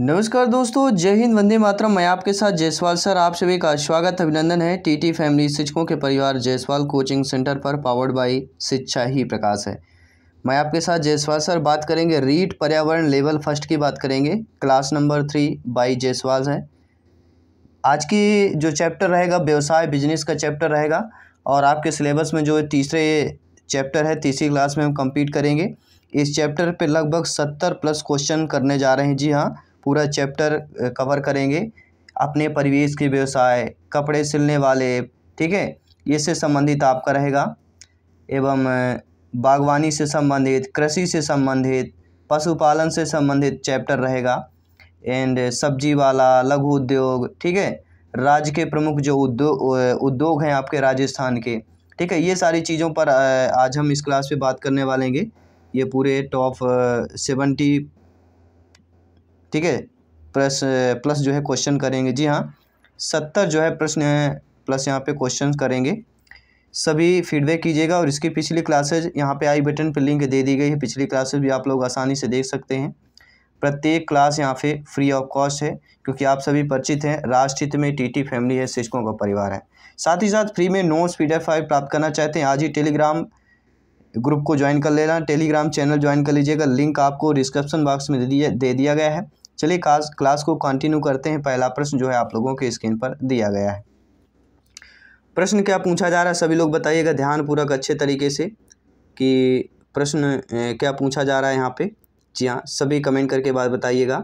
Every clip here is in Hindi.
नमस्कार दोस्तों जय हिंद वंदे मातरम मैं आपके साथ जयसवाल सर आप सभी का स्वागत अभिनंदन है टीटी फैमिली शिक्षकों के परिवार जयसवाल कोचिंग सेंटर पर पावर्ड बाई शिक्षा ही प्रकाश है मैं आपके साथ जयसवाल सर बात करेंगे रीट पर्यावरण लेवल फर्स्ट की बात करेंगे class number three by Jaiswal है आज की जो चैप्टर रहेगा व्यवसाय बिजनेस का चैप्टर रहेगा और आपके सिलेबस में जो तीसरे चैप्टर है तीसरी क्लास में हम कंप्लीट करेंगे इस चैप्टर पे लगभग सत्तर प्लस क्वेश्चन करने जा रहे हैं जी हाँ पूरा चैप्टर कवर करेंगे अपने परिवेश के व्यवसाय कपड़े सिलने वाले ठीक है इससे संबंधित आपका रहेगा एवं बागवानी से संबंधित कृषि से संबंधित पशुपालन से संबंधित चैप्टर रहेगा एंड सब्जी वाला लघु उद्योग ठीक है राज्य के प्रमुख जो उद्योग उद्योग हैं आपके राजस्थान के ठीक है ये सारी चीज़ों पर आज हम इस क्लास में बात करने वाले हैं ये पूरे टॉप सेवेंटी ठीक है प्लस प्लस जो है क्वेश्चन करेंगे जी हाँ सत्तर जो है प्रश्न है प्लस यहाँ पे क्वेश्चन करेंगे सभी फीडबैक कीजिएगा और इसकी पिछली क्लासेज यहाँ पे आई बटन पर लिंक दे दी गई है पिछली क्लासेज भी आप लोग आसानी से देख सकते हैं प्रत्येक क्लास यहाँ पे फ्री ऑफ कॉस्ट है क्योंकि आप सभी परिचित हैं राष्ट्रहित में टीटी फैमिली है शिक्षकों का परिवार है साथ ही साथ फ्री में नोट्स पी डी प्राप्त करना चाहते हैं आज ही टेलीग्राम ग्रुप को ज्वाइन कर लेना टेलीग्राम चैनल ज्वाइन कर लीजिएगा लिंक आपको डिस्क्रिप्शन बॉक्स में दे दिया गया है चलिए क्लास क्लास को कंटिन्यू करते हैं पहला प्रश्न जो है आप लोगों के स्क्रीन पर दिया गया है प्रश्न क्या पूछा जा रहा है सभी लोग बताइएगा ध्यानपूर्वक अच्छे तरीके से कि प्रश्न क्या पूछा जा रहा है यहाँ पे जी हाँ सभी कमेंट करके बाद बताइएगा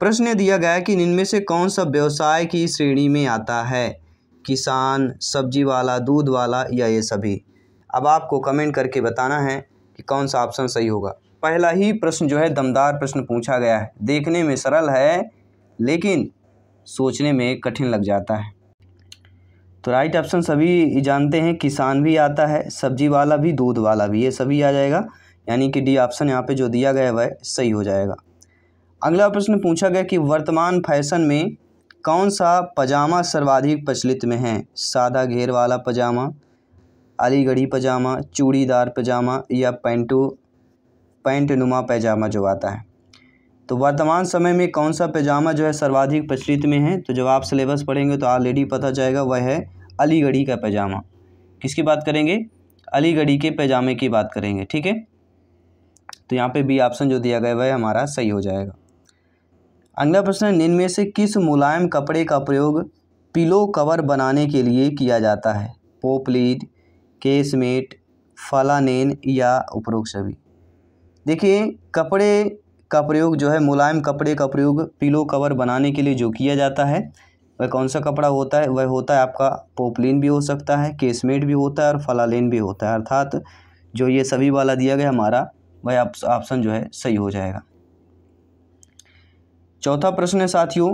प्रश्न दिया गया कि इनमें से कौन सा व्यवसाय की श्रेणी में आता है किसान सब्जी वाला दूध वाला या ये सभी अब आपको कमेंट करके बताना है कि कौन सा ऑप्शन सही होगा पहला ही प्रश्न जो है दमदार प्रश्न पूछा गया है देखने में सरल है लेकिन सोचने में कठिन लग जाता है तो राइट ऑप्शन सभी जानते हैं किसान भी आता है सब्जी वाला भी दूध वाला भी ये सभी आ जाएगा यानी कि डी ऑप्शन यहाँ पे जो दिया गया है वह सही हो जाएगा अगला प्रश्न पूछा गया कि वर्तमान फैशन में कौन सा पजामा सर्वाधिक प्रचलित में है सादा घेर वाला पजामा अलीगढ़ी पजामा चूड़ीदार पजामा या पेंटू पैंट नुमा पैजामा जो आता है तो वर्तमान समय में कौन सा पैजामा जो है सर्वाधिक प्रचलित में है तो जब आप सिलेबस पढ़ेंगे तो ऑलरेडी पता जाएगा वह है अलीगढ़ी का पैजामा किसकी बात करेंगे अलीगढ़ी के पैजामे की बात करेंगे ठीक है तो यहाँ पे बी ऑप्शन जो दिया गया वह हमारा सही हो जाएगा अगला प्रश्न है निम्न से किस मुलायम कपड़े का प्रयोग पिलो कवर बनाने के लिए किया जाता है पोपलीड केसमेट फलानेन या उपरोक्त सभी देखिए कपड़े का प्रयोग जो है मुलायम कपड़े का प्रयोग पिलो कवर बनाने के लिए जो किया जाता है वह कौन सा कपड़ा होता है वह होता है आपका पोपलिन भी हो सकता है केसमेट भी होता है और फलालेन भी होता है अर्थात जो ये सभी वाला दिया गया हमारा वह ऑप्शन जो है सही हो जाएगा चौथा प्रश्न है साथियों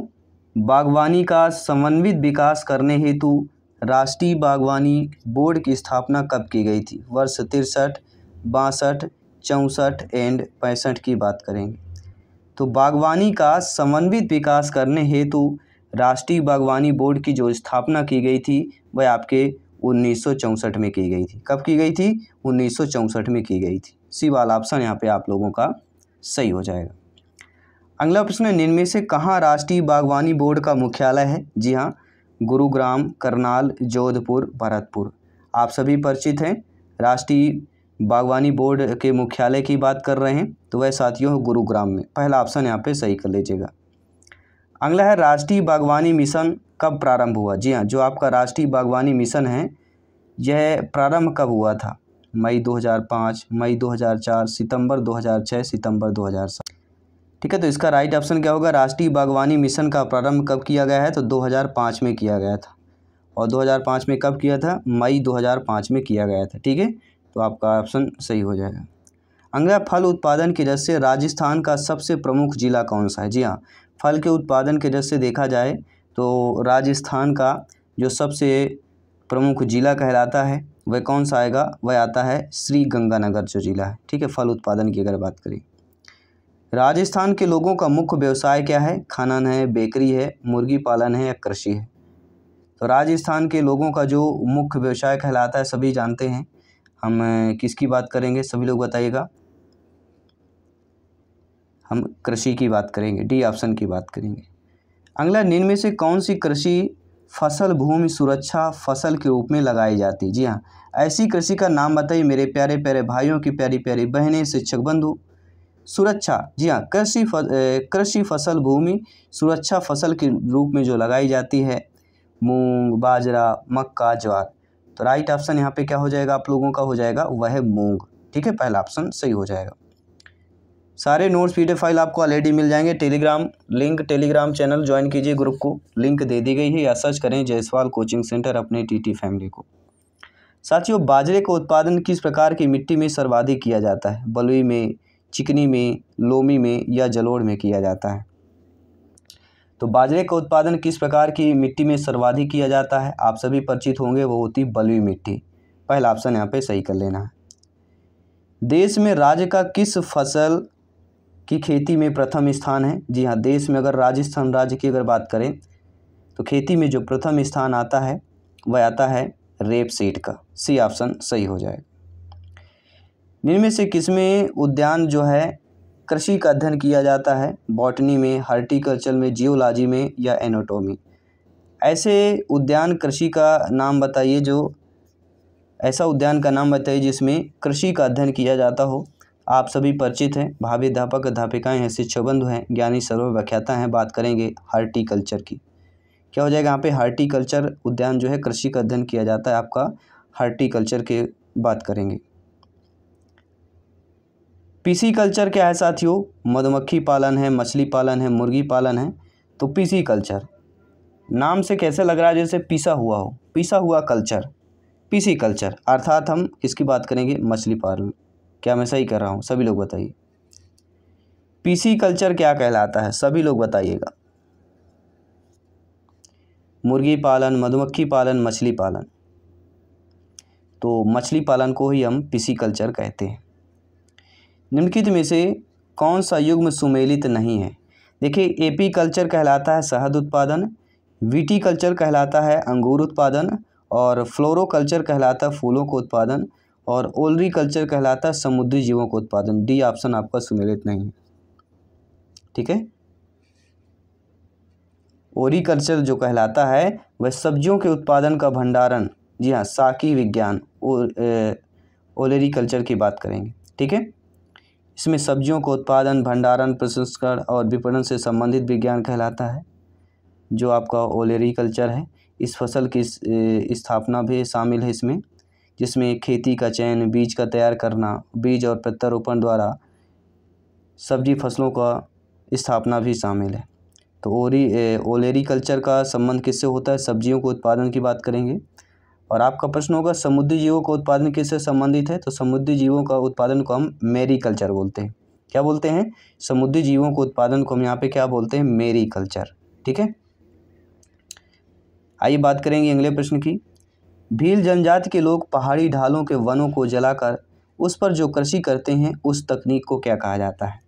बागवानी का समन्वित विकास करने हेतु राष्ट्रीय बागवानी बोर्ड की स्थापना कब की गई थी वर्ष तिरसठ बासठ चौंसठ एंड पैंसठ की बात करेंगे तो बागवानी का समन्वित विकास करने हेतु राष्ट्रीय बागवानी बोर्ड की जो स्थापना की गई थी वह आपके उन्नीस में की गई थी कब की गई थी उन्नीस में की गई थी सी वाला ऑप्शन यहाँ पे आप लोगों का सही हो जाएगा अगला प्रश्न है निम्न से कहाँ राष्ट्रीय बागवानी बोर्ड का मुख्यालय है जी हाँ गुरुग्राम करनाल जोधपुर भरतपुर आप सभी परिचित हैं राष्ट्रीय बागवानी बोर्ड के मुख्यालय की बात कर रहे हैं तो वह साथियों गुरुग्राम में पहला ऑप्शन यहाँ पे सही कर लीजिएगा अगला है राष्ट्रीय बागवानी मिशन कब प्रारंभ हुआ जी हाँ जो आपका राष्ट्रीय बागवानी मिशन है यह प्रारंभ कब हुआ था मई 2005 मई 2004 सितंबर 2006 सितंबर 2007 ठीक है तो इसका राइट ऑप्शन क्या होगा राष्ट्रीय बागवानी मिशन का प्रारंभ कब किया गया है तो दो में किया गया था और दो में कब किया था मई दो में किया गया था ठीक है तो आपका ऑप्शन सही हो जाएगा अंगड़ा फल उत्पादन की दृष्टि से राजस्थान का सबसे प्रमुख जिला कौन सा है जी हाँ फल के उत्पादन की दृष्टि से देखा जाए तो राजस्थान का जो सबसे प्रमुख जिला कहलाता है वह कौन सा आएगा वह आता है श्री गंगानगर जो जिला है ठीक है फल उत्पादन की अगर बात करें राजस्थान के लोगों का मुख्य व्यवसाय क्या है खानन है बेकरी है मुर्गी पालन है या कृषि है तो राजस्थान के लोगों का जो मुख्य व्यवसाय कहलाता है सभी जानते हैं हम किसकी बात करेंगे सभी लोग बताइएगा हम कृषि की बात करेंगे डी ऑप्शन की बात करेंगे अगला निम्न से कौन सी कृषि फसल भूमि सुरक्षा फसल के रूप में लगाई जाती जी हाँ ऐसी कृषि का नाम बताइए मेरे प्यारे प्यारे भाइयों की प्यारी प्यारी बहनें शिक्षक बंधु सुरक्षा जी हाँ कृषि कृषि फसल भूमि सुरक्षा फसल के रूप में जो लगाई जाती है मूंग बाजरा मक्का ज्वार तो राइट ऑप्शन यहाँ पे क्या हो जाएगा आप लोगों का हो जाएगा वह है मूंग ठीक है पहला ऑप्शन सही हो जाएगा सारे नोट्स पी फाइल आपको ऑलरेडी मिल जाएंगे Telegram link Telegram channel join कीजिए ग्रुप को लिंक दे दी गई है या सर्च करें जयसवाल कोचिंग सेंटर अपने टीटी फैमिली को साथियों बाजरे का उत्पादन किस प्रकार की मिट्टी में सर्वाधिक किया जाता है बलुई में चिकनी में लोमी में या जलोड़ में किया जाता है तो बाजरे का उत्पादन किस प्रकार की मिट्टी में सर्वाधिक किया जाता है आप सभी परिचित होंगे वो होती बलुई मिट्टी पहला ऑप्शन यहाँ पे सही कर लेना है देश में राज्य का किस फसल की खेती में प्रथम स्थान है जी हाँ देश में अगर राजस्थान राज्य की अगर बात करें तो खेती में जो प्रथम स्थान आता है वह आता है रेप सीट का सी ऑप्शन सही हो जाएगा इनमें से किसमें उद्यान जो है कृषि का अध्ययन किया जाता है बॉटनी में हार्टिकल्चर में जियोलॉजी में या एनाटॉमी ऐसे उद्यान कृषि का नाम बताइए जो ऐसा उद्यान का नाम बताइए जिसमें कृषि का अध्ययन किया जाता हो आप सभी परिचित हैं भावी अध्यापक अध्यापिकाएँ हैं शिक्षाबंधु हैं ज्ञानी सर्व व्याख्याता हैं बात करेंगे हार्टिकल्चर की क्या हो जाएगा यहाँ पे हार्टिकल्चर उद्यान जो है कृषि का अध्ययन किया जाता है आपका हार्टिकल्चर के बात करेंगे पीसी कल्चर क्या है साथियों मधुमक्खी पालन है मछली पालन है मुर्गी पालन है तो पीसी कल्चर नाम से कैसे लग रहा है जैसे पीसा हुआ हो पीसा हुआ कल्चर पीसी कल्चर अर्थात हम किसकी बात करेंगे मछली पालन क्या मैं सही कर रहा हूँ सभी लोग बताइए पीसी कल्चर क्या कहलाता है सभी लोग बताइएगा मुर्गी पालन मधुमक्खी पालन मछली पालन तो मछली पालन को ही हम पीसी कल्चर कहते हैं निम्नलिखित में से कौन सा युग्म सुमेलित नहीं है देखिए एपी कल्चर कहलाता है शहद उत्पादन वीटी कल्चर कहलाता है अंगूर उत्पादन और फ्लोरो कल्चर कहलाता है फूलों का उत्पादन और ओलरी कल्चर कहलाता है समुद्री जीवों का उत्पादन डी ऑप्शन आपका सुमेलित नहीं है ठीक है ओरी कल्चर जो कहलाता है वह सब्जियों के उत्पादन का भंडारण जी हाँ साकी विज्ञान ओलेरी कल्चर की बात करेंगे ठीक है इसमें सब्जियों को उत्पादन भंडारण प्रसंस्करण और विपणन से संबंधित विज्ञान कहलाता है जो आपका ओलेरिकल्चर है इस फसल की स्थापना भी शामिल है इसमें जिसमें खेती का चयन बीज का तैयार करना बीज और प्रत्यारोपण द्वारा सब्जी फसलों का स्थापना भी शामिल है तो ओरी ओलेरिकल्चर का संबंध किससे होता है सब्जियों के उत्पादन की बात करेंगे और आपका प्रश्न होगा समुद्री जीवों का उत्पादन किससे संबंधित है तो समुद्री जीवों का उत्पादन को हम मेरी कल्चर बोलते हैं क्या बोलते हैं समुद्री जीवों के उत्पादन को हम यहाँ पे क्या बोलते हैं मेरी कल्चर ठीक है आइए बात करेंगे अगले प्रश्न की भील जनजाति के लोग पहाड़ी ढालों के वनों को जलाकर उस पर जो कृषि करते हैं उस तकनीक को क्या कहा जाता है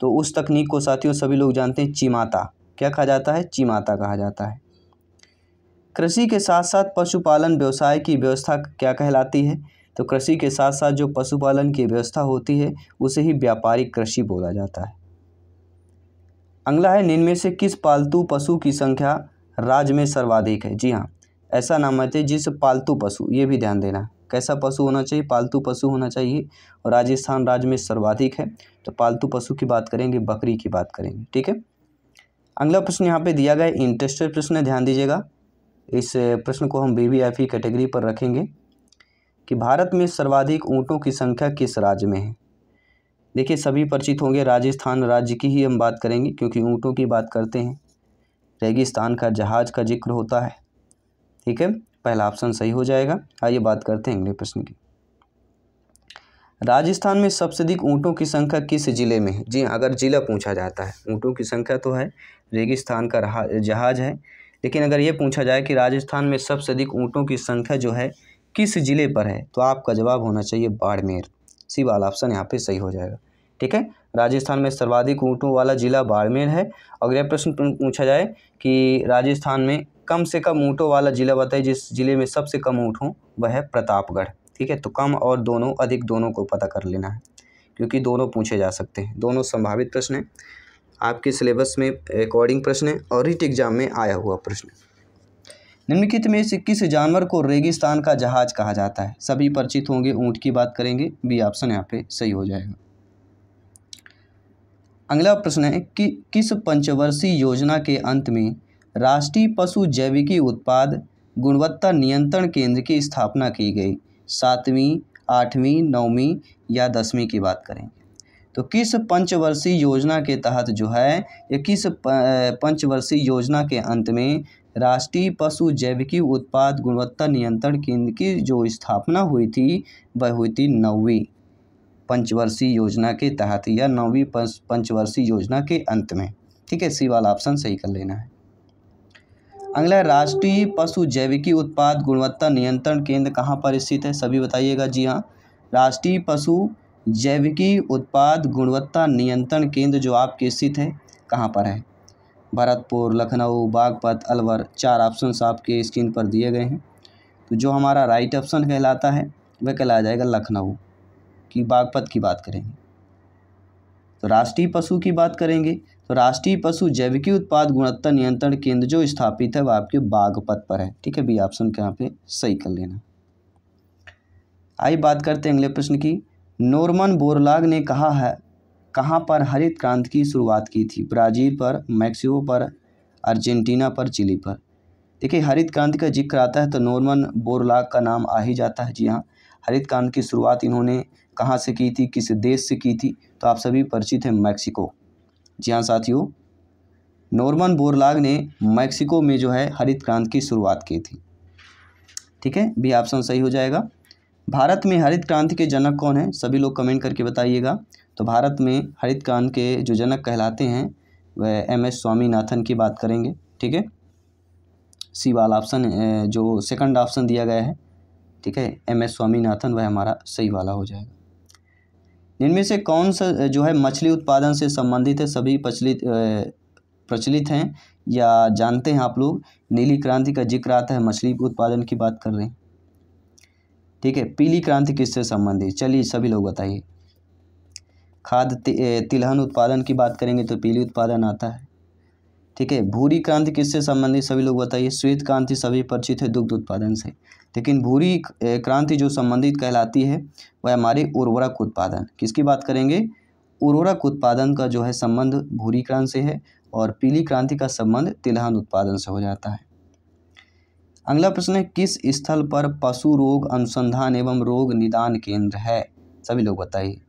तो उस तकनीक को साथियों सभी लोग जानते हैं चिमाता क्या कहा जाता है चिमाता कहा जाता है कृषि के साथ साथ पशुपालन व्यवसाय की व्यवस्था क्या कहलाती है तो कृषि के साथ साथ जो पशुपालन की व्यवस्था होती है उसे ही व्यापारिक कृषि बोला जाता है अगला है निन्मे से किस पालतू पशु की संख्या राज्य में सर्वाधिक है जी हाँ ऐसा नाम है जिस पालतू पशु ये भी ध्यान देना कैसा पशु होना चाहिए पालतू पशु होना चाहिए और राजस्थान राज्य में सर्वाधिक है तो पालतू पशु की बात करेंगे बकरी की बात करेंगे ठीक है अगला प्रश्न यहाँ पे दिया गया इंटरेस्टेड प्रश्न ध्यान दीजिएगा इस प्रश्न को हम वी कैटेगरी पर रखेंगे कि भारत में सर्वाधिक ऊँटों की संख्या किस राज्य में है देखिए सभी परिचित होंगे राजस्थान राज्य की ही हम बात करेंगे क्योंकि ऊँटों की बात करते हैं रेगिस्तान का जहाज का जिक्र होता है ठीक है पहला ऑप्शन सही हो जाएगा आइए बात करते हैं अगले प्रश्न की राजस्थान में सबसे अधिक ऊँटों की संख्या किस जिले में है जी हाँ, अगर ज़िला पूछा जाता है ऊँटों की संख्या तो है रेगिस्तान का जहाज है लेकिन अगर ये पूछा जाए कि राजस्थान में सबसे अधिक ऊँटों की संख्या जो है किस ज़िले पर है तो आपका जवाब होना चाहिए बाड़मेर सी वाला ऑप्शन यहाँ पे सही हो जाएगा ठीक है राजस्थान में सर्वाधिक ऊँटों वाला ज़िला बाड़मेर है अगर यह प्रश्न पूछा जाए कि राजस्थान में कम से कम ऊँटों वाला ज़िला बताए जिस ज़िले में सबसे कम ऊँट हों वह है प्रतापगढ़ ठीक है तो कम और दोनों अधिक दोनों को पता कर लेना है क्योंकि दोनों पूछे जा सकते हैं दोनों संभावित प्रश्न हैं आपके सिलेबस में अकॉर्डिंग प्रश्न है और रिट एग्ज़ाम में आया हुआ प्रश्न निम्नलिखित में से किस जानवर को रेगिस्तान का जहाज कहा जाता है सभी परिचित होंगे ऊँट की बात करेंगे बी ऑप्शन यहाँ पे सही हो जाएगा अगला प्रश्न है कि किस पंचवर्षीय योजना के अंत में राष्ट्रीय पशु जैविकी उत्पाद गुणवत्ता नियंत्रण केंद्र की स्थापना की गई सातवीं आठवीं नौवीं या दसवीं की बात करेंगे तो किस पंचवर्षीय योजना के तहत जो है या किस पंचवर्षीय योजना के अंत में राष्ट्रीय पशु जैविकी उत्पाद गुणवत्ता नियंत्रण केंद्र की जो स्थापना हुई थी वह हुई थी नौवीं पंचवर्षीय योजना के तहत या नौवीं पंचवर्षीय योजना के अंत में ठीक है सी वाला ऑप्शन सही कर लेना है अगला राष्ट्रीय पशु जैविकी उत्पाद गुणवत्ता नियंत्रण केंद्र कहाँ पर स्थित है सभी बताइएगा जी हाँ राष्ट्रीय पशु जैविकी उत्पाद गुणवत्ता नियंत्रण केंद्र जो आपके स्थित है कहाँ पर है भरतपुर लखनऊ बागपत अलवर चार ऑप्शंस आपके स्क्रीन पर दिए गए हैं तो जो हमारा राइट ऑप्शन कहलाता है वह कहला जाएगा लखनऊ की बागपत की बात करेंगे तो राष्ट्रीय पशु की बात करेंगे तो राष्ट्रीय पशु जैविकी उत्पाद गुणवत्ता नियंत्रण केंद्र जो स्थापित है वह आपके बागपत पर है ठीक है बी ऑप्शन के यहाँ पे सही कर लेना आई बात करते हैं अगले प्रश्न की नॉर्मन बोरलाग ने कहा है कहाँ पर हरित क्रांति की शुरुआत की थी ब्राज़ील पर मैक्सिको पर अर्जेंटीना पर चिली पर देखिए हरित क्रांति का जिक्र आता है तो नॉर्मन बोरलाग का नाम आ ही जाता है जी हाँ हरित क्रांति की शुरुआत इन्होंने कहाँ से की थी किस देश से की थी तो आप सभी परिचित हैं मैक्सिको जी हाँ साथियों नॉर्मन बोरलाग ने मैक्सिको में जो है हरित क्रांति की शुरुआत की थी ठीक है भी ऑप्शन सही हो जाएगा भारत में हरित क्रांति के जनक कौन हैं सभी लोग कमेंट करके बताइएगा तो भारत में हरित क्रांति के जो जनक कहलाते हैं वह एम एस स्वामीनाथन की बात करेंगे ठीक है सी वाला ऑप्शन जो सेकंड ऑप्शन दिया गया है ठीक है एम एस स्वामीनाथन वह हमारा सही वाला हो जाएगा इनमें से कौन सा जो है मछली उत्पादन से संबंधित है सभी प्रचलित प्रचलित हैं या जानते हैं आप लोग नीली क्रांति का जिक्र आता है मछली उत्पादन की बात कर रहे हैं ठीक है पीली क्रांति किससे संबंधित चलिए सभी लोग बताइए खाद तिलहन उत्पादन की बात करेंगे तो पीली उत्पादन आता है ठीक है भूरी क्रांति किससे संबंधित सभी लोग बताइए श्वेत क्रांति सभी परिचित है दुग्ध उत्पादन से लेकिन भूरी क्रांति जो संबंधित कहलाती है वह हमारे उर्वरक उत्पादन किसकी बात करेंगे उर्वरक उत्पादन का जो है संबंध भूरी क्रांति से है और पीली क्रांति का संबंध तिलहन उत्पादन से हो जाता है अगला प्रश्न है किस स्थल पर पशु रोग अनुसंधान एवं रोग निदान केंद्र है सभी लोग बताइए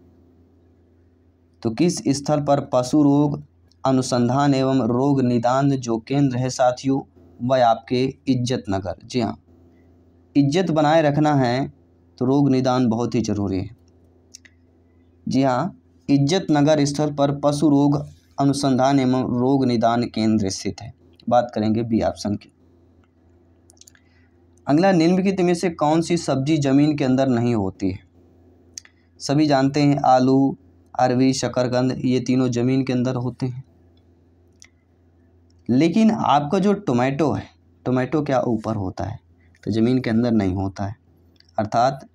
तो किस स्थल पर पशु रोग अनुसंधान एवं रोग निदान जो केंद्र है साथियों वह आपके इज्जत नगर जी हाँ इज्जत बनाए रखना है तो रोग निदान बहुत ही ज़रूरी है जी हाँ इज्जत नगर स्थल पर पशु रोग अनुसंधान एवं रोग निदान केंद्र स्थित है बात करेंगे बी ऑप्शन की अगला निम्नलिखित में से कौन सी सब्जी ज़मीन के अंदर नहीं होती है सभी जानते हैं आलू अरवी शकरकंद ये तीनों ज़मीन के अंदर होते हैं लेकिन आपका जो टोमेटो है टोमेटो क्या ऊपर होता है तो ज़मीन के अंदर नहीं होता है अर्थात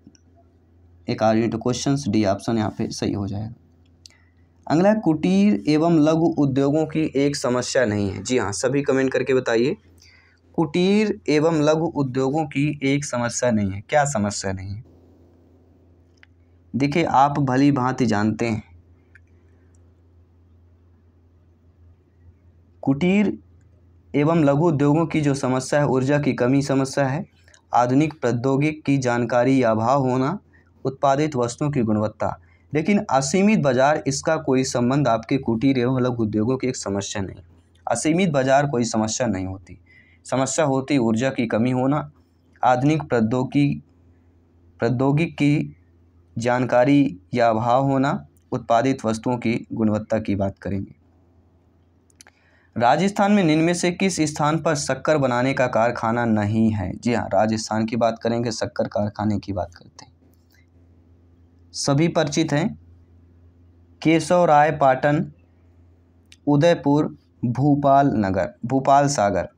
एक आर्टो क्वेश्चन डी ऑप्शन यहाँ पे सही हो जाएगा अगला कुटीर एवं लघु उद्योगों की एक समस्या नहीं है जी हाँ सभी कमेंट करके बताइए कुटीर एवं लघु उद्योगों की एक समस्या नहीं है क्या समस्या नहीं है देखिए आप भली भांति जानते हैं कुटीर एवं लघु उद्योगों की जो समस्या है ऊर्जा की कमी समस्या है आधुनिक प्रौद्योगिक की जानकारी या अभाव होना उत्पादित वस्तुओं की गुणवत्ता लेकिन असीमित बाजार इसका कोई संबंध आपके कुटीर एवं लघु उद्योगों की एक समस्या नहीं असीमित बाजार कोई समस्या नहीं होती समस्या होती ऊर्जा की कमी होना आधुनिक प्रौद्योगिकी प्रौद्योगिकी की जानकारी या अभाव होना उत्पादित वस्तुओं की गुणवत्ता की बात करेंगे राजस्थान में निम्न में से किस स्थान पर शक्कर बनाने का कारखाना नहीं है जी हाँ राजस्थान की बात करेंगे शक्कर कारखाने की बात करते हैं सभी परिचित हैं केशव राय पाटन उदयपुर भोपाल नगर भोपाल सागर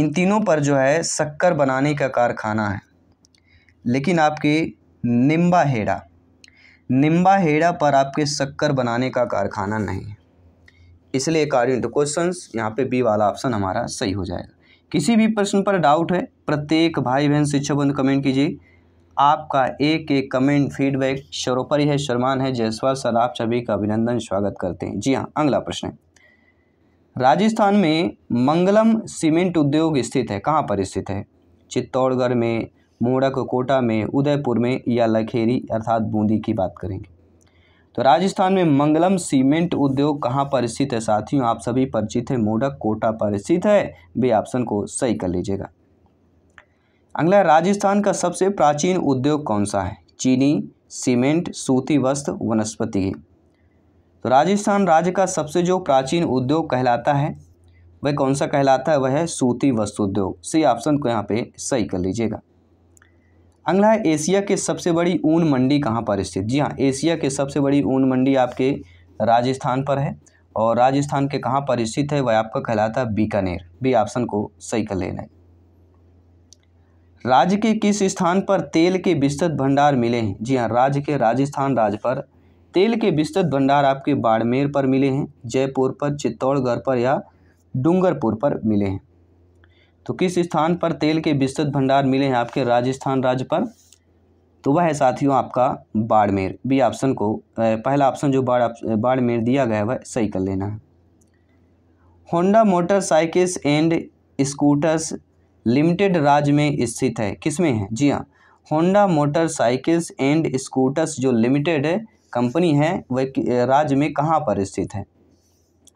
इन तीनों पर जो है शक्कर बनाने का कारखाना है लेकिन आपके निम्बा हेड़ा निम्बा हेड़ा पर आपके शक्कर बनाने का कारखाना नहीं है इसलिए अकॉर्डिंग टू क्वेश्चन यहाँ पे बी वाला ऑप्शन हमारा सही हो जाएगा किसी भी प्रश्न पर डाउट है प्रत्येक भाई बहन शिक्षक बंद कमेंट कीजिए आपका एक एक कमेंट फीडबैक सर्वोपरि है शर्मान है जयसवाल सर आप सभी का अभिनंदन स्वागत करते हैं जी हाँ अगला प्रश्न है राजस्थान में मंगलम सीमेंट उद्योग स्थित है कहाँ पर स्थित है चित्तौड़गढ़ में मोड़क कोटा में उदयपुर में या लखेरी अर्थात बूंदी की बात करेंगे तो राजस्थान में मंगलम सीमेंट उद्योग कहाँ पर स्थित है साथियों आप सभी परिचित हैं मोड़क कोटा पर स्थित है भी ऑप्शन को सही कर लीजिएगा अगला राजस्थान का सबसे प्राचीन उद्योग कौन सा है चीनी सीमेंट सूती वस्त्र वनस्पति तो राजस्थान राज्य का सबसे जो प्राचीन उद्योग कहलाता है वह कौन सा कहलाता है वह है सूती वस्त्र उद्योग सही ऑप्शन को यहाँ पे सही कर लीजिएगा अगला है एशिया के सबसे बड़ी ऊन मंडी कहाँ पर स्थित जी हाँ एशिया के सबसे बड़ी ऊन मंडी आपके राजस्थान पर है और राजस्थान के कहाँ पर स्थित है वह आपका कहलाता है बीकानेर बी ऑप्शन को सही कर लेना है राज्य के किस स्थान पर तेल के विस्तृत भंडार मिले हैं जी हाँ राज्य के राजस्थान राज्य पर तेल के विस्तृत भंडार आपके बाड़मेर पर मिले हैं जयपुर पर चित्तौड़गढ़ पर या डूंगरपुर पर मिले हैं तो किस स्थान पर तेल के विस्तृत भंडार मिले हैं आपके राजस्थान राज्य पर तो वह है साथियों आपका बाड़मेर बी ऑप्शन को पहला ऑप्शन जो बाड़ बाड़मेर दिया गया है वह सही कर लेना है Honda motorcycles and scooters limited राज्य में स्थित है किसमें है जी हाँ होंडा मोटरसाइकिल्स एंड स्कूटर्स जो लिमिटेड है कंपनी है वह राज्य में कहाँ पर स्थित है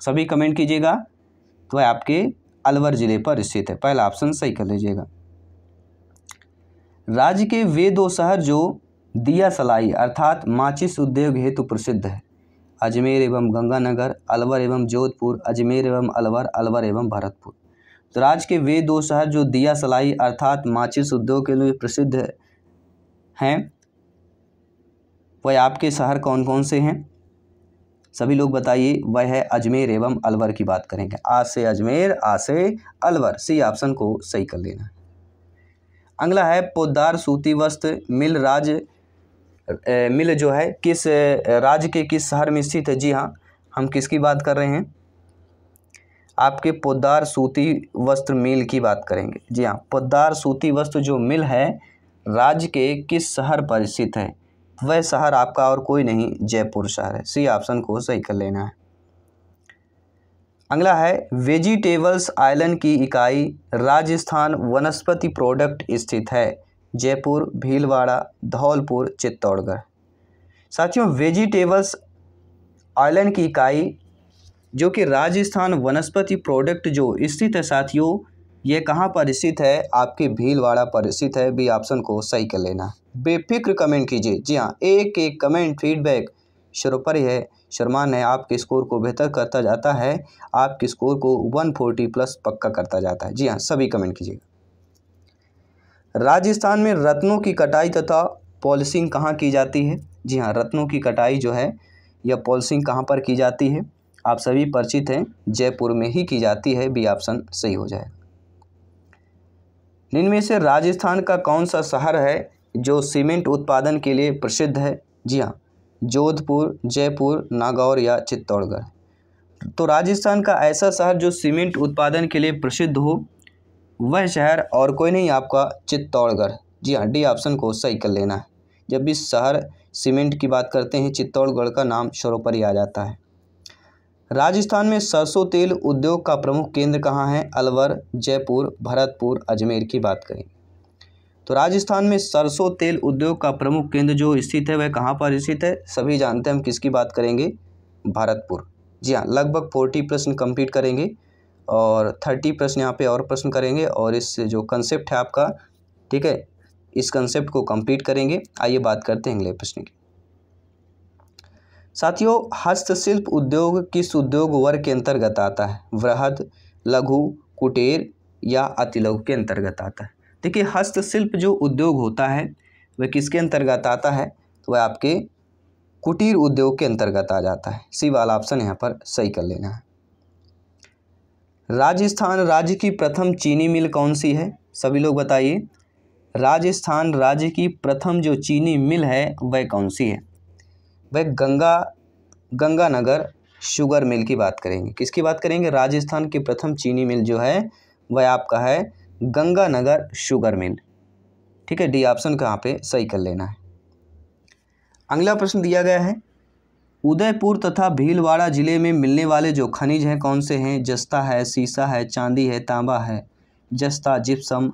सभी कमेंट कीजिएगा तो वह आपके अलवर ज़िले पर स्थित है पहला ऑप्शन सही कर लीजिएगा राज्य के वे दो शहर जो दिया सलाई अर्थात माचिस उद्योग हेतु प्रसिद्ध है अजमेर एवं गंगानगर अलवर एवं जोधपुर अजमेर एवं अलवर अलवर एवं भरतपुर तो राज्य के वे दो शहर जो दिया सलाई अर्थात माचिस उद्योग के लिए प्रसिद्ध हैं वह आपके शहर कौन कौन से हैं सभी लोग बताइए वह है अजमेर एवं अलवर की बात करेंगे आ से अजमेर आ से अलवर सी ऑप्शन को सही कर लेना अगला है पोदार सूती वस्त्र मिल राज ए, मिल जो है किस राज्य के किस शहर में स्थित है जी हाँ हम किसकी बात कर रहे हैं आपके पोदार सूती वस्त्र मिल की बात करेंगे जी हाँ पोदार सूती वस्त्र जो मिल है राज्य के किस शहर पर स्थित है वह शहर आपका और कोई नहीं जयपुर शहर है सी ऑप्शन को सही कर लेना है अगला है वेजिटेबल्स आइलैंड की इकाई राजस्थान वनस्पति प्रोडक्ट स्थित है जयपुर भीलवाड़ा धौलपुर चित्तौड़गढ़ साथियों वेजिटेबल्स आइलैंड की इकाई जो कि राजस्थान वनस्पति प्रोडक्ट जो स्थित है साथियों ये कहाँ पर स्थित है आपके भीलवाड़ा पर स्थित है बी ऑप्शन को सही कर लेना है बेफिक्र कमेंट कीजिए जी हाँ एक एक कमेंट फीडबैक सर्वोपरि है शर्मान है आपके स्कोर को बेहतर करता जाता है आपके स्कोर को 140 प्लस पक्का करता जाता है जी हाँ सभी कमेंट कीजिएगा राजस्थान में रत्नों की कटाई तथा पॉलिसिंग कहाँ की जाती है जी हाँ रत्नों की कटाई जो है यह पॉलिसिंग कहाँ पर की जाती है आप सभी परिचित हैं जयपुर में ही की जाती है बी ऑप्शन सही हो जाएगा इनमें से राजस्थान का कौन सा शहर है जो सीमेंट उत्पादन के लिए प्रसिद्ध है जी हाँ जोधपुर जयपुर नागौर या चित्तौड़गढ़ तो राजस्थान का ऐसा शहर जो सीमेंट उत्पादन के लिए प्रसिद्ध हो वह शहर और कोई नहीं आपका चित्तौड़गढ़ जी हाँ डी ऑप्शन को सही कर लेना है जब भी शहर सीमेंट की बात करते हैं चित्तौड़गढ़ का नाम सर्वोपरि आ जाता है राजस्थान में सरसों तेल उद्योग का प्रमुख केंद्र कहाँ है अलवर जयपुर भरतपुर अजमेर की बात करें तो राजस्थान में सरसों तेल उद्योग का प्रमुख केंद्र जो स्थित है वह कहाँ पर स्थित है सभी जानते हैं हम किसकी बात करेंगे भरतपुर जी हाँ लगभग फोर्टी प्रश्न कंप्लीट करेंगे और थर्टी प्रश्न यहाँ पे और प्रश्न करेंगे और इस जो कंसेप्ट है आपका ठीक है इस कंसेप्ट को कंप्लीट करेंगे आइए बात करते हैं अगले प्रश्न की साथियों हस्तशिल्प उद्योग किस उद्योग वर्ग के अंतर्गत आता है वृहद लघु कुटेर या अति लघु के अंतर्गत आता है देखिए हस्तशिल्प जो उद्योग होता है वह किसके अंतर्गत आता है तो वह आपके कुटीर उद्योग के अंतर्गत आ जाता है सी वाला ऑप्शन यहाँ पर सही कर लेना है राजस्थान राज्य की प्रथम चीनी मिल कौन सी है सभी लोग बताइए राजस्थान राज्य की प्रथम जो चीनी मिल है वह कौन सी है वह गंगा गंगानगर शुगर मिल की बात करेंगे किसकी बात करेंगे राजस्थान की प्रथम चीनी मिल जो है वह आपका है गंगानगर शुगर मिल ठीक है डी ऑप्शन कहाँ पे सही कर लेना है अगला प्रश्न दिया गया है उदयपुर तथा भीलवाड़ा जिले में मिलने वाले जो खनिज हैं कौन से हैं जस्ता है सीसा है चांदी है तांबा है जस्ता जिप्सम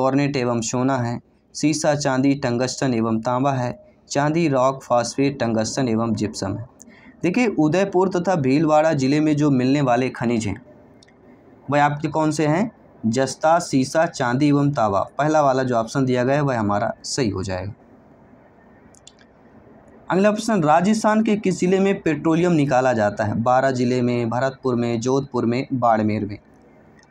गॉर्नेट एवं सोना है सीसा चांदी टंगस्टन एवं तांबा है चांदी रॉक फास्फेट टंगस्टन एवं जिप्सम है देखिए उदयपुर तथा भीलवाड़ा जिले में जो मिलने वाले खनिज हैं वह आपके कौन से हैं जस्ता सीसा चांदी एवं तावा पहला वाला जो ऑप्शन दिया गया है वह हमारा सही हो जाएगा अगला प्रश्न राजस्थान के किस ज़िले में पेट्रोलियम निकाला जाता है बारह ज़िले में भरतपुर में जोधपुर में बाड़मेर में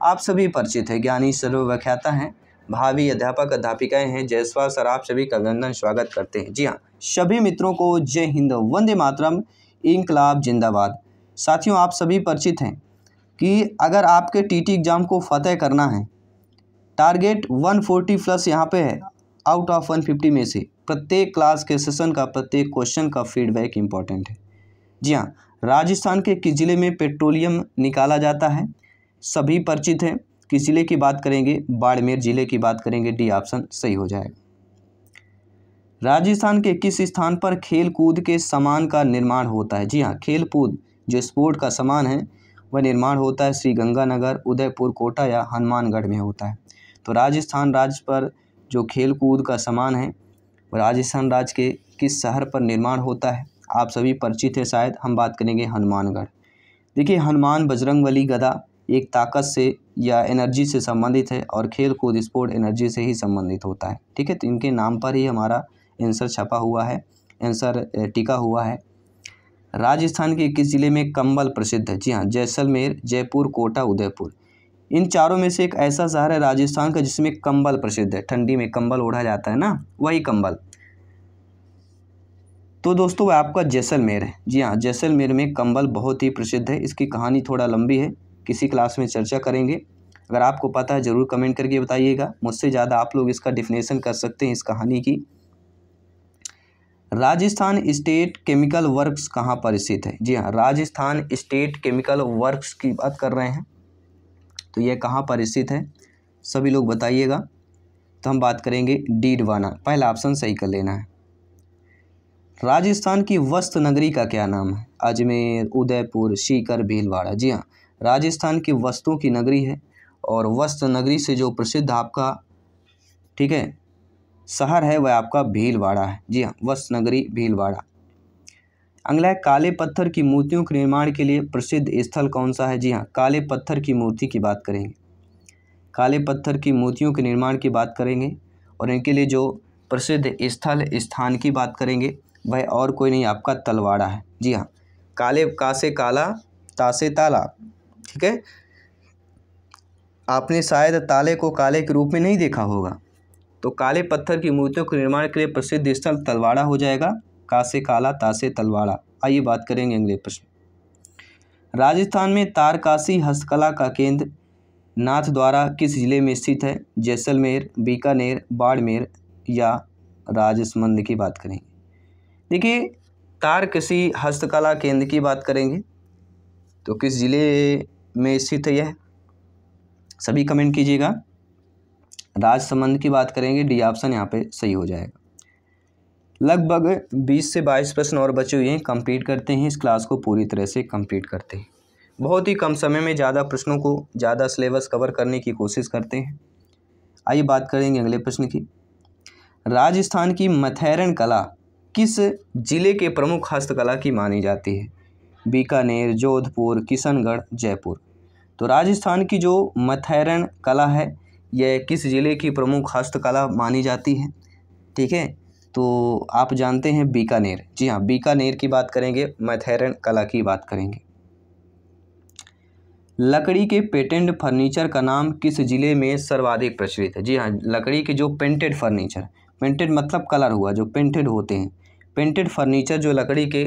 आप सभी परिचित है ज्ञानी सर्वव्याख्याता हैं भावी अध्यापक अध्यापिकाएं हैं जयसवाल सर आप सभी का अभिनंदन स्वागत करते हैं जी हाँ सभी मित्रों को जय हिंद वंदे मातरम इनकलाब जिंदाबाद साथियों आप सभी परिचित हैं कि अगर आपके टीटी एग्ज़ाम को फतेह करना है टारगेट 140 प्लस यहाँ पे है आउट ऑफ 150 में से प्रत्येक क्लास के सेशन का प्रत्येक क्वेश्चन का फीडबैक इम्पॉर्टेंट है जी हाँ राजस्थान के किस ज़िले में पेट्रोलियम निकाला जाता है सभी परिचित हैं किस ज़िले की बात करेंगे बाड़मेर ज़िले की बात करेंगे डी ऑप्शन सही हो जाएगा राजस्थान के किस स्थान पर खेल कूद के सामान का निर्माण होता है जी हाँ खेल कूद जो स्पोर्ट का सामान है वह निर्माण होता है श्री गंगानगर उदयपुर कोटा या हनुमानगढ़ में होता है तो राजस्थान राज्य पर जो खेल कूद का समान है राजस्थान राज्य के किस शहर पर निर्माण होता है आप सभी परिचित हैं शायद हम बात करेंगे हनुमानगढ़ देखिए हनुमान बजरंगबली गदा एक ताकत से या एनर्जी से संबंधित है और खेल कूद स्पोर्ट एनर्जी से ही संबंधित होता है ठीक है तो इनके नाम पर ही हमारा आंसर छपा हुआ है आंसर टिका हुआ है राजस्थान के इक्कीस ज़िले में कंबल प्रसिद्ध है जी हाँ जैसलमेर जयपुर कोटा उदयपुर इन चारों में से एक ऐसा शहर है राजस्थान का जिसमें कंबल प्रसिद्ध है ठंडी में कंबल ओढ़ा जाता है ना वही कंबल तो दोस्तों वह आपका जैसलमेर है जी हाँ जैसलमेर में कंबल बहुत ही प्रसिद्ध है इसकी कहानी थोड़ा लंबी है किसी क्लास में चर्चा करेंगे अगर आपको पता है ज़रूर कमेंट करके बताइएगा मुझसे ज़्यादा आप लोग इसका डिफिनेशन कर सकते हैं इस कहानी की राजस्थान स्टेट केमिकल वर्क्स कहाँ पर स्थित है जी हाँ राजस्थान स्टेट केमिकल वर्क्स की बात कर रहे हैं तो यह कहाँ पर स्थित है सभी लोग बताइएगा तो हम बात करेंगे डीडवाना पहला ऑप्शन सही कर लेना है राजस्थान की वस्त्र नगरी का क्या नाम है अजमेर उदयपुर सीकर भीलवाड़ा जी हाँ राजस्थान की वस्तुओं की नगरी है और वस्त्र नगरी से जो प्रसिद्ध आपका ठीक है शहर है वह आपका भीलवाड़ा है जी हाँ वस नगरी भीलवाड़ा अगला है काले पत्थर की मूर्तियों के निर्माण के लिए प्रसिद्ध स्थल कौन सा है जी हाँ काले पत्थर की मूर्ति की बात करेंगे काले पत्थर की मूर्तियों के निर्माण की बात करेंगे और इनके लिए जो प्रसिद्ध स्थल स्थान की बात करेंगे वह और कोई नहीं आपका तलवाड़ा है जी हाँ काले कासे काला तासे ताला ठीक है आपने शायद ताले को काले के रूप में नहीं देखा होगा तो काले पत्थर की मूर्तियों के निर्माण के लिए प्रसिद्ध स्थल तलवाड़ा हो जाएगा कासे काला तासे तलवाड़ा आइए बात करेंगे अगले प्रश्न राजस्थान में तारकाशी हस्तकला का केंद्र नाथ द्वारा किस जिले में स्थित है जैसलमेर बीकानेर बाड़मेर या राजसमंद की बात करेंगे देखिए तारकशी हस्तकला केंद्र की बात करेंगे तो किस ज़िले में स्थित है यह सभी कमेंट कीजिएगा राज संबंध की बात करेंगे डी ऑप्शन यहाँ पे सही हो जाएगा लगभग 20 से 22 प्रश्न और बचे हुए हैं कंप्लीट करते हैं इस क्लास को पूरी तरह से कंप्लीट करते हैं बहुत ही कम समय में ज़्यादा प्रश्नों को ज़्यादा सिलेबस कवर करने की कोशिश करते हैं आइए बात करेंगे अगले प्रश्न की राजस्थान की मथैरन कला किस जिले के प्रमुख हस्तकला की मानी जाती है बीकानेर जोधपुर किशनगढ़ जयपुर तो राजस्थान की जो मथैरन कला है यह किस ज़िले की प्रमुख हस्तकला मानी जाती है ठीक है तो आप जानते हैं बीकानेर जी हाँ बीकानेर की बात करेंगे मैथेरन कला की बात करेंगे लकड़ी के पेटेंट फर्नीचर का नाम किस ज़िले में सर्वाधिक प्रचलित है जी हाँ लकड़ी के जो पेंटेड फर्नीचर पेंटेड मतलब कलर हुआ जो पेंटेड होते हैं पेंटेड फर्नीचर जो लकड़ी के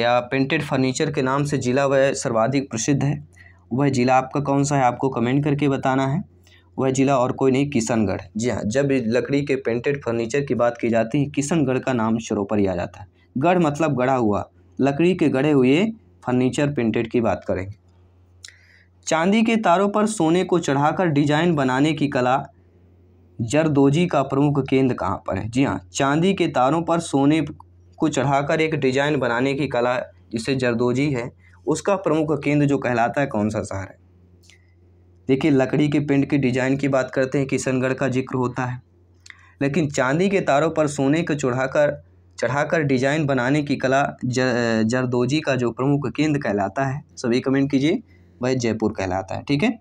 या पेंटेड फर्नीचर के नाम से ज़िला वह सर्वाधिक प्रसिद्ध है वह ज़िला आपका कौन सा है आपको कमेंट करके बताना है वह ज़िला और कोई नहीं किशनगढ़ जी हाँ जब लकड़ी के पेंटेड फर्नीचर की बात की जाती है किशनगढ़ का नाम सर्वोपरि आ जाता है गढ़ मतलब गढ़ा हुआ लकड़ी के गढ़े हुए फर्नीचर पेंटेड की बात करेंगे चांदी के तारों पर सोने को चढ़ाकर डिजाइन बनाने की कला जरदोजी का प्रमुख केंद्र कहाँ पर है जी हाँ चांदी के तारों पर सोने को चढ़ाकर एक डिजाइन बनाने की कला जिसे जरदोजी है उसका प्रमुख केंद्र जो कहलाता है कौन सा शहर है देखिए लकड़ी के पेंट के डिज़ाइन की बात करते हैं किशनगढ़ का जिक्र होता है लेकिन चांदी के तारों पर सोने को चढ़ाकर चढ़ाकर डिजाइन बनाने की कला ज, जरदोजी का जो प्रमुख केंद्र कहलाता है सभी कमेंट कीजिए वह जयपुर कहलाता है ठीक है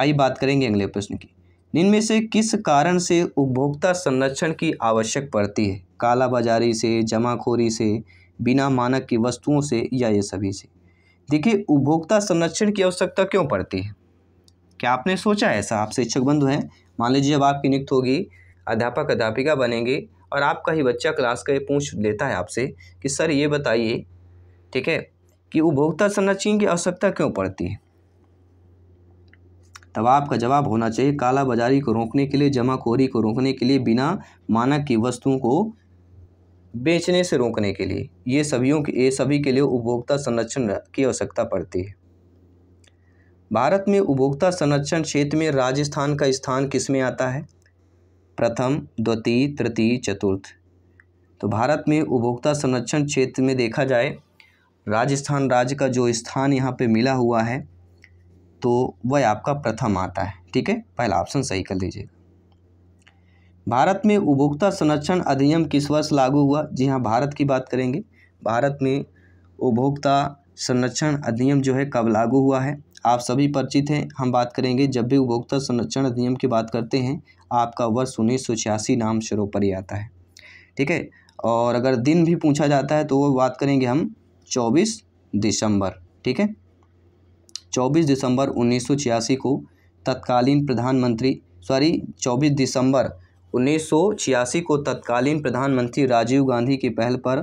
आइए बात करेंगे अगले प्रश्न की निम्न से किस कारण से उपभोक्ता संरक्षण की आवश्यक पड़ती है कालाबाजारी से जमाखोरी से बिना मानक की वस्तुओं से या ये सभी से देखिए उपभोक्ता संरक्षण की आवश्यकता क्यों पड़ती है क्या आपने सोचा ऐसा आप शिक्षक बंधु हैं मान लीजिए अब आपकी नियुक्त होगी अध्यापक अध्यापिका बनेंगे और आपका ही बच्चा क्लास का ये पूछ लेता है आपसे कि सर ये बताइए ठीक है कि उपभोक्ता संरक्षण की आवश्यकता क्यों पड़ती है तब आपका जवाब होना चाहिए काला बाजारी को रोकने के लिए जमाखोरी को रोकने के लिए बिना मानक की वस्तुओं को बेचने से रोकने के लिए ये सभीों के ये सभी के लिए उपभोक्ता संरक्षण की आवश्यकता पड़ती है भारत में उपभोक्ता संरक्षण क्षेत्र में राजस्थान का स्थान किस में आता है प्रथम द्वितीय तृतीय चतुर्थ तो भारत में उपभोक्ता संरक्षण क्षेत्र में देखा जाए राजस्थान राज्य का जो स्थान यहाँ पे मिला हुआ है तो वह आपका प्रथम आता है ठीक है पहला ऑप्शन सही कर लीजिएगा भारत में उपभोक्ता संरक्षण अधिनियम किस वर्ष लागू हुआ जी हाँ भारत की बात करेंगे भारत में उपभोक्ता संरक्षण अधिनियम जो है कब लागू हुआ है आप सभी परिचित हैं हम बात करेंगे जब भी उपभोक्ता संरक्षण अधिनियम की बात करते हैं आपका वर्ष उन्नीस सौ छियासी नाम पर ही आता है ठीक है और अगर दिन भी पूछा जाता है तो वो बात करेंगे हम चौबीस दिसंबर ठीक है चौबीस दिसंबर उन्नीस को तत्कालीन प्रधानमंत्री सॉरी चौबीस दिसंबर उन्नीस को तत्कालीन प्रधानमंत्री राजीव गांधी की पहल पर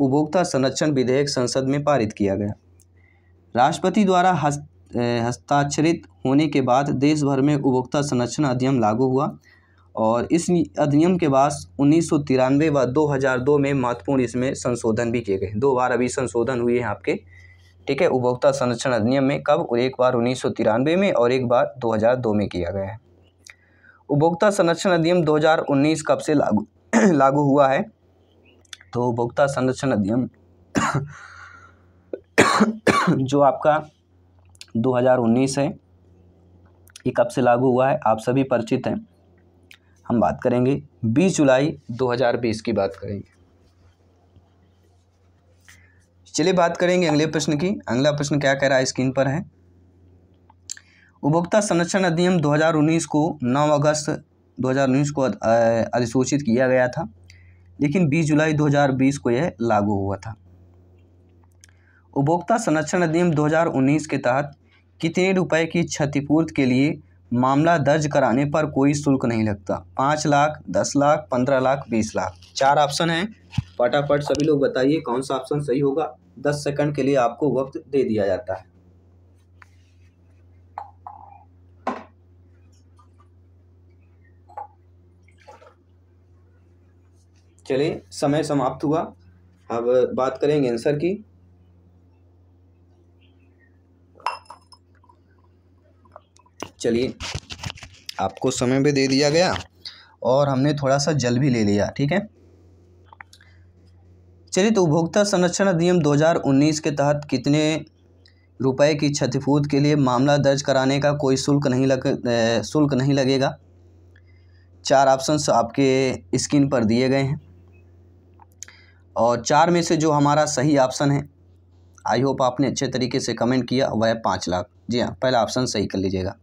उपभोक्ता संरक्षण विधेयक संसद में पारित किया गया राष्ट्रपति द्वारा हस्ताक्षरित होने के बाद देश भर में उपभोक्ता संरक्षण अधिनियम लागू हुआ और इस अधिनियम के बाद उन्नीस व 2002 में महत्वपूर्ण इसमें संशोधन भी किए गए दो बार अभी संशोधन हुए हैं आपके ठीक है उपभोक्ता संरक्षण अधिनियम में कब और एक बार उन्नीस में और एक बार 2002 में किया गया है उपभोक्ता संरक्षण अधिनियम 2019 कब से लागू लागू हुआ है तो उपभोक्ता संरक्षण अधिनियम जो आपका 2019 है ये कब से लागू हुआ है आप सभी परिचित हैं हम बात करेंगे 20 जुलाई 2020 की बात करेंगे चलिए बात करेंगे अगले प्रश्न की अगला प्रश्न क्या कह रहा है स्क्रीन पर है उपभोक्ता संरक्षण अधिनियम 2019 को 9 अगस्त 2019 को अधिसूचित किया गया था लेकिन 20 जुलाई 2020 को यह लागू हुआ था उपभोक्ता संरक्षण अधिनियम 2019 के तहत कितने रुपए की क्षतिपूर्ति के लिए मामला दर्ज कराने पर कोई शुल्क नहीं लगता पाँच लाख दस लाख पंद्रह लाख बीस लाख चार ऑप्शन हैं फटाफट सभी लोग बताइए कौन सा ऑप्शन सही होगा दस सेकंड के लिए आपको वक्त दे दिया जाता है चलिए समय समाप्त हुआ अब बात करेंगे आंसर की चलिए आपको समय भी दे दिया गया और हमने थोड़ा सा जल भी ले लिया ठीक है चलिए तो उपभोक्ता संरक्षण अधिनियम 2019 के तहत कितने रुपए की क्षतिपूर्ति के लिए मामला दर्ज कराने का कोई शुल्क नहीं लग शुल्क नहीं लगेगा चार ऑप्शन आपके स्क्रीन पर दिए गए हैं और चार में से जो हमारा सही ऑप्शन है आई होप आपने अच्छे तरीके से कमेंट किया वह है पाँच लाख जी हाँ पहला ऑप्शन सही कर लीजिएगा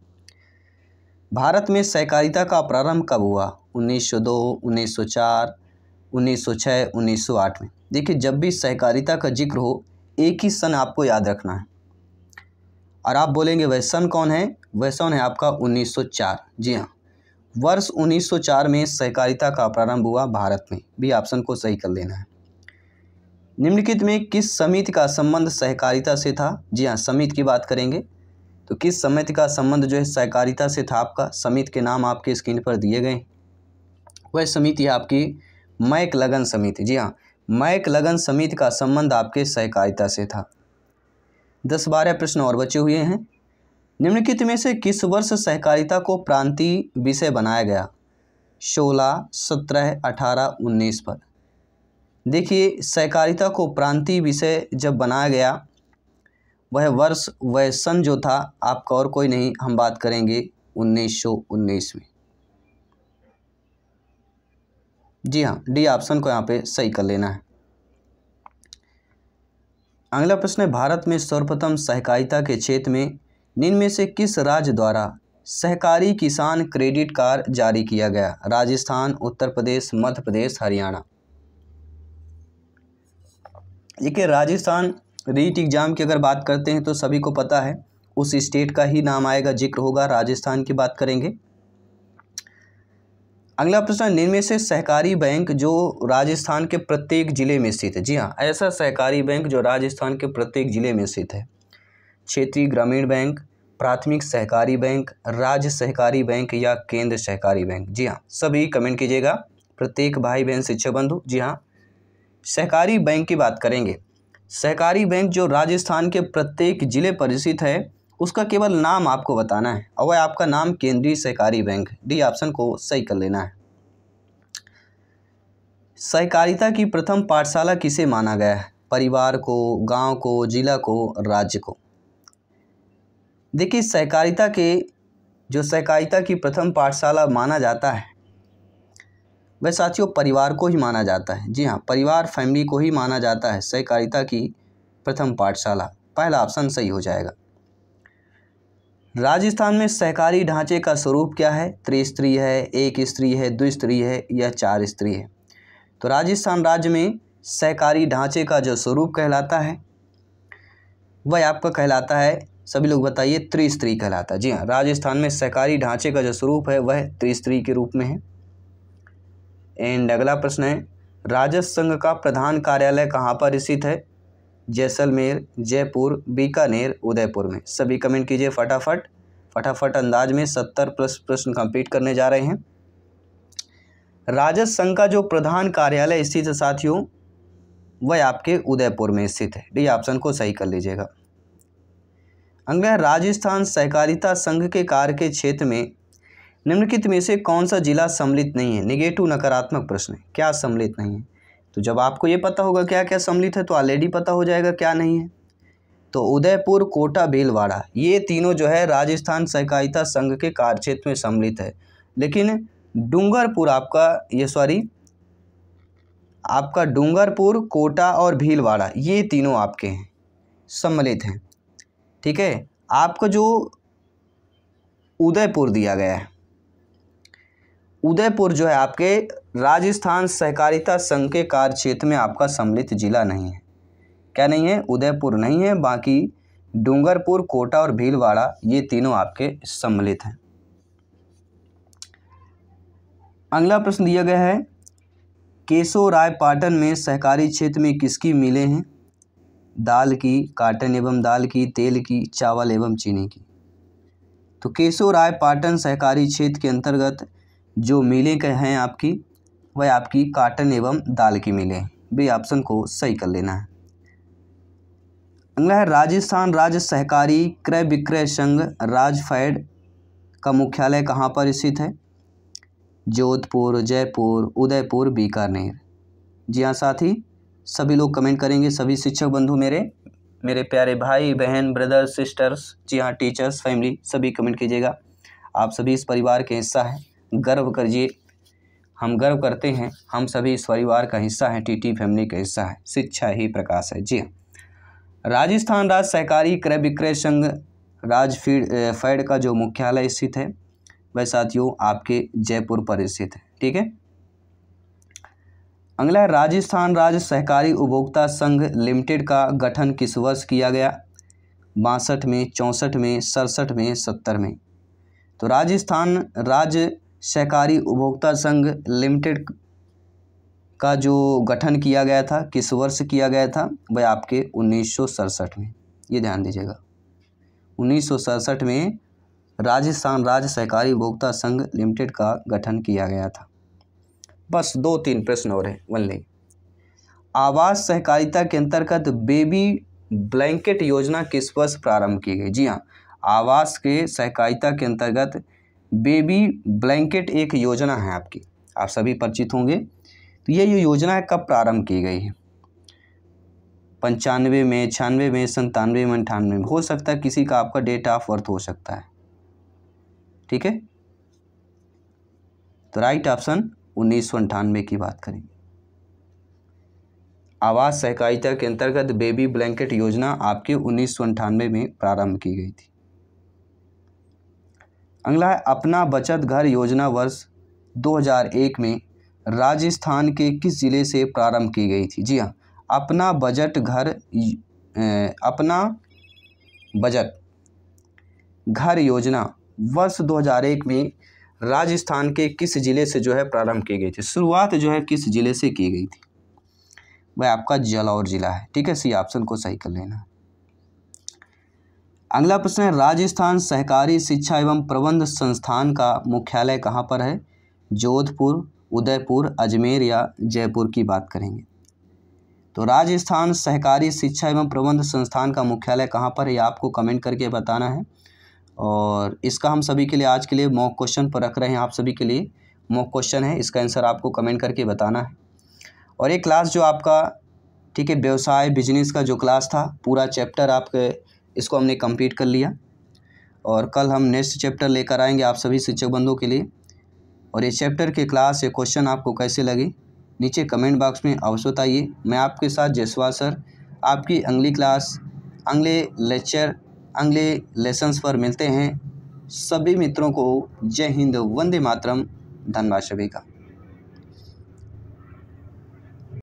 भारत में सहकारिता का प्रारंभ कब हुआ 1902, 1904, 1906, 1908 में देखिए जब भी सहकारिता का जिक्र हो एक ही सन आपको याद रखना है और आप बोलेंगे वह सन कौन है वह सन है आपका 1904 जी हाँ वर्ष 1904 में सहकारिता का प्रारंभ हुआ भारत में भी ऑप्शन को सही कर लेना है निम्नलिखित में किस समिति का संबंध सहकारिता से था जी हाँ समिति की बात करेंगे तो किस समिति का संबंध जो है सहकारिता से था आपका समिति के नाम आपके स्क्रीन पर दिए गए वह समिति है आपकी मैक लगन समिति जी हाँ मैक लगन समिति का संबंध आपके सहकारिता से था दस बारह प्रश्न और बचे हुए हैं निम्नलिखित में से किस वर्ष सहकारिता को प्रांतीय विषय बनाया गया सोलह सत्रह अठारह उन्नीस पर देखिए सहकारिता को प्रांतीय विषय जब बनाया गया वह वर्ष वह सन जो था आपका और कोई नहीं हम बात करेंगे 1919 में जी हाँ डी ऑप्शन को यहाँ पे सही कर लेना है अगला प्रश्न है भारत में सर्वप्रथम सहकारिता के क्षेत्र में निम्न से किस राज्य द्वारा सहकारी किसान क्रेडिट कार्ड जारी किया गया राजस्थान उत्तर प्रदेश मध्य प्रदेश हरियाणा देखिए राजस्थान रीट एग्ज़ाम की अगर बात करते हैं तो सभी को पता है उस स्टेट का ही नाम आएगा जिक्र होगा राजस्थान की बात करेंगे अगला प्रश्न निम्न से सहकारी बैंक जो राजस्थान के प्रत्येक जिले में स्थित है जी हाँ ऐसा सहकारी बैंक जो राजस्थान के प्रत्येक जिले में स्थित है क्षेत्रीय ग्रामीण बैंक प्राथमिक सहकारी बैंक राज्य सहकारी बैंक या केंद्र सहकारी बैंक जी हाँ सभी कमेंट कीजिएगा प्रत्येक भाई बहन शिक्षा बंधु जी हाँ सहकारी बैंक की बात करेंगे सहकारी बैंक जो राजस्थान के प्रत्येक जिले पर स्थित है उसका केवल नाम आपको बताना है और वह आपका नाम केंद्रीय सहकारी बैंक डी ऑप्शन को सही कर लेना है सहकारिता की प्रथम पाठशाला किसे माना गया है परिवार को गांव को जिला को राज्य को देखिए सहकारिता के जो सहकारिता की प्रथम पाठशाला माना जाता है वह साथियों परिवार को ही माना जाता है जी हाँ परिवार फैमिली को ही माना जाता है सहकारिता की प्रथम पाठशाला पहला ऑप्शन सही हो जाएगा राजस्थान में सहकारी ढांचे का स्वरूप क्या है त्रिस्त्री है एक स्त्री है द्विस्त्री है या चार स्त्री है तो राजस्थान राज्य में सहकारी ढांचे का जो स्वरूप कहलाता है वह आपका कहलाता है सभी लोग बताइए त्रिस्त्री कहलाता है जी हाँ राजस्थान में सहकारी ढांचे का जो स्वरूप है वह त्रिस्त्री के रूप में है एंड अगला प्रश्न है राजस्व संघ का प्रधान कार्यालय कहाँ पर स्थित है जैसलमेर जयपुर बीकानेर उदयपुर में सभी कमेंट कीजिए फटाफट फटाफट अंदाज में सत्तर प्लस प्रश्न कंप्लीट करने जा रहे हैं राजस्व संघ का जो प्रधान कार्यालय स्थित है साथियों वह आपके उदयपुर में स्थित है डी ऑप्शन को सही कर लीजिएगा अगला राजस्थान सहकारिता संघ के कार्य के क्षेत्र में निम्नलिखित में से कौन सा जिला सम्मिलित नहीं है निगेटिव नकारात्मक प्रश्न है क्या सम्मिलित नहीं है तो जब आपको ये पता होगा क्या क्या सम्मिलित है तो ऑलरेडी पता हो जाएगा क्या नहीं है तो उदयपुर कोटा भीलवाड़ा ये तीनों जो है राजस्थान सहकारिता संघ के कार्यक्षेत्र में सम्मिलित है लेकिन डूंगरपुर आपका ये सॉरी आपका डूंगरपुर कोटा और भीलवाड़ा ये तीनों आपके हैं सम्मिलित हैं ठीक है आपका जो उदयपुर दिया गया है उदयपुर जो है आपके राजस्थान सहकारिता संघ के कार्य क्षेत्र में आपका सम्मिलित जिला नहीं है क्या नहीं है उदयपुर नहीं है बाकी डूंगरपुर कोटा और भीलवाड़ा ये तीनों आपके सम्मिलित हैं अगला प्रश्न दिया गया है केशव राय पाटन में सहकारी क्षेत्र में किसकी मिलें हैं दाल की काटन एवं दाल की तेल की चावल एवं चीनी की तो केशव राय पाटन सहकारी क्षेत्र के अंतर्गत जो मिलें हैं आपकी वह आपकी काटन एवं दाल की मिलें भी ऑप्शन को सही कर लेना है अगला है राजस्थान राज्य सहकारी क्रय विक्रय संघ राजफेड का मुख्यालय कहाँ पर स्थित है जोधपुर जयपुर उदयपुर बीकानेर जी हाँ साथी सभी लोग कमेंट करेंगे सभी शिक्षक बंधु मेरे मेरे प्यारे भाई बहन ब्रदर्स सिस्टर्स जी हाँ टीचर्स फैमिली सभी कमेंट कीजिएगा आप सभी इस परिवार के हिस्सा हैं गर्व करिए हम गर्व करते हैं हम सभी इस परिवार का हिस्सा हैं टीटी फैमिली का हिस्सा है शिक्षा ही प्रकाश है जी हाँ। राजस्थान राज्य सहकारी क्रय विक्रय संघ राज फीड फैड का जो मुख्यालय स्थित है वह साथियों आपके जयपुर पर स्थित है ठीक है अगला है राजस्थान राज्य सहकारी उपभोक्ता संघ लिमिटेड का गठन किस वर्ष किया गया बासठ में चौंसठ में सड़सठ में सत्तर में तो राजस्थान राज्य सहकारी उपभोक्ता संघ लिमिटेड का जो गठन किया गया था किस वर्ष किया गया था वह आपके उन्नीस में ये ध्यान दीजिएगा उन्नीस में राजस्थान राज्य सहकारी उपभोक्ता संघ लिमिटेड का गठन किया गया था बस दो तीन प्रश्न और हैं वन नहीं आवास सहकारिता के अंतर्गत बेबी ब्लैंकेट योजना किस वर्ष प्रारंभ की गई जी हाँ आवास के सहकारिता के अंतर्गत बेबी ब्लैंकेट एक योजना है आपकी आप सभी परिचित होंगे तो ये योजना कब प्रारंभ की गई है पंचानवे में छियानवे में संतानवे में अंठानवे में हो सकता है किसी का आपका डेट ऑफ बर्थ हो सकता है ठीक है तो राइट ऑप्शन उन्नीस सौ अंठानवे की बात करेंगे आवास सहकारिता के अंतर्गत बेबी ब्लैंकेट योजना आपके उन्नीस सौ अंठानवे में प्रारंभ की गई थी अगला है अपना बचत घर योजना वर्ष 2001 में राजस्थान के किस ज़िले से प्रारंभ की गई थी जी हाँ अपना बजट घर अपना बजट घर योजना वर्ष 2001 में राजस्थान के किस ज़िले से जो है प्रारंभ की गई थी शुरुआत जो है किस ज़िले से की गई थी वह आपका जलौर ज़िला है ठीक है सी ऑप्शन को सही कर लेना अगला प्रश्न है राजस्थान सहकारी शिक्षा एवं प्रबंध संस्थान का मुख्यालय कहाँ पर है जोधपुर उदयपुर अजमेर या जयपुर की बात करेंगे तो राजस्थान सहकारी शिक्षा एवं प्रबंध संस्थान का मुख्यालय कहाँ पर है आपको कमेंट करके बताना है और इसका हम सभी के लिए आज के लिए मॉक क्वेश्चन पर रख रहे हैं आप सभी के लिए मॉक क्वेश्चन है इसका आंसर आपको कमेंट करके बताना है और ये क्लास जो आपका ठीक है व्यवसाय बिजनेस का जो क्लास था पूरा चैप्टर आपके इसको हमने कंप्लीट कर लिया और कल हम नेक्स्ट चैप्टर लेकर आएंगे आप सभी शिक्षक बंधुओं के लिए और ये चैप्टर के क्लास या क्वेश्चन आपको कैसे लगे नीचे कमेंट बॉक्स में अवश्य बताइए मैं आपके साथ जयसवाल सर आपकी अगली क्लास अगले लेक्चर अगले लेसन्स पर मिलते हैं सभी मित्रों को जय हिंद वंदे मातरम धन्यवाद सभी का